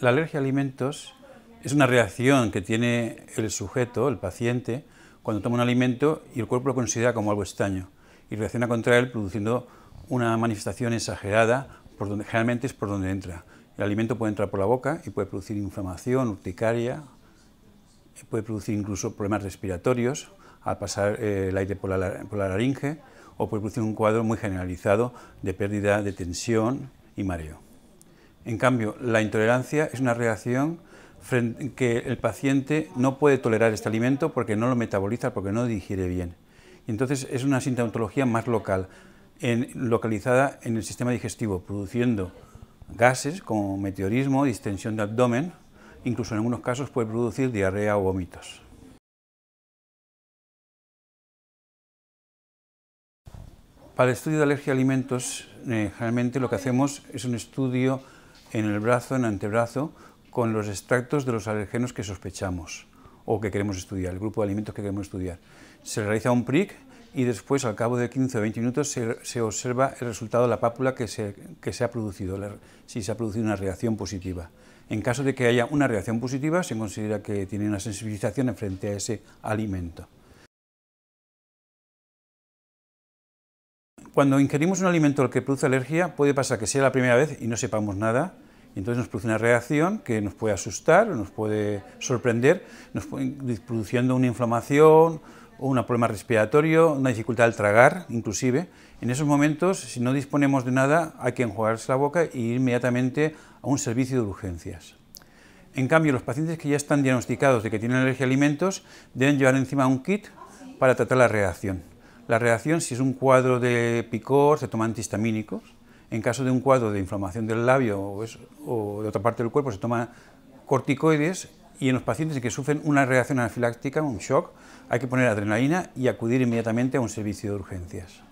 La alergia a alimentos es una reacción que tiene el sujeto, el paciente, cuando toma un alimento y el cuerpo lo considera como algo extraño y reacciona contra él produciendo una manifestación exagerada, por donde, generalmente es por donde entra. El alimento puede entrar por la boca y puede producir inflamación, urticaria, puede producir incluso problemas respiratorios al pasar eh, el aire por la, por la laringe o puede producir un cuadro muy generalizado de pérdida de tensión y mareo. En cambio, la intolerancia es una reacción que el paciente no puede tolerar este alimento porque no lo metaboliza, porque no digiere bien. Entonces es una sintomatología más local, localizada en el sistema digestivo, produciendo gases como meteorismo, distensión de abdomen, incluso en algunos casos puede producir diarrea o vómitos. Para el estudio de alergia a alimentos, eh, generalmente lo que hacemos es un estudio en el brazo, en antebrazo, con los extractos de los alergenos que sospechamos o que queremos estudiar, el grupo de alimentos que queremos estudiar. Se realiza un prick y después, al cabo de 15 o 20 minutos, se, observa el resultado de la pápula que se, ha producido, si se ha producido una reacción positiva. En caso de que haya una reacción positiva, se considera que tiene una sensibilización frente a ese alimento. Cuando ingerimos un alimento al que produce alergia, puede pasar que sea la primera vez y no sepamos nada, entonces nos produce una reacción que nos puede asustar, nos puede sorprender, nos puede, produciendo una inflamación o un problema respiratorio, una dificultad al tragar, inclusive. En esos momentos, si no disponemos de nada, hay que enjuagarse la boca e ir inmediatamente a un servicio de urgencias. En cambio, los pacientes que ya están diagnosticados de que tienen alergia a alimentos deben llevar encima un kit para tratar la reacción. La reacción, si es un cuadro de picor, se toman antihistamínicos. En caso de un cuadro de inflamación del labio o, de otra parte del cuerpo, se toma corticoides y en los pacientes que sufren una reacción anafiláctica, un shock, hay que poner adrenalina y acudir inmediatamente a un servicio de urgencias.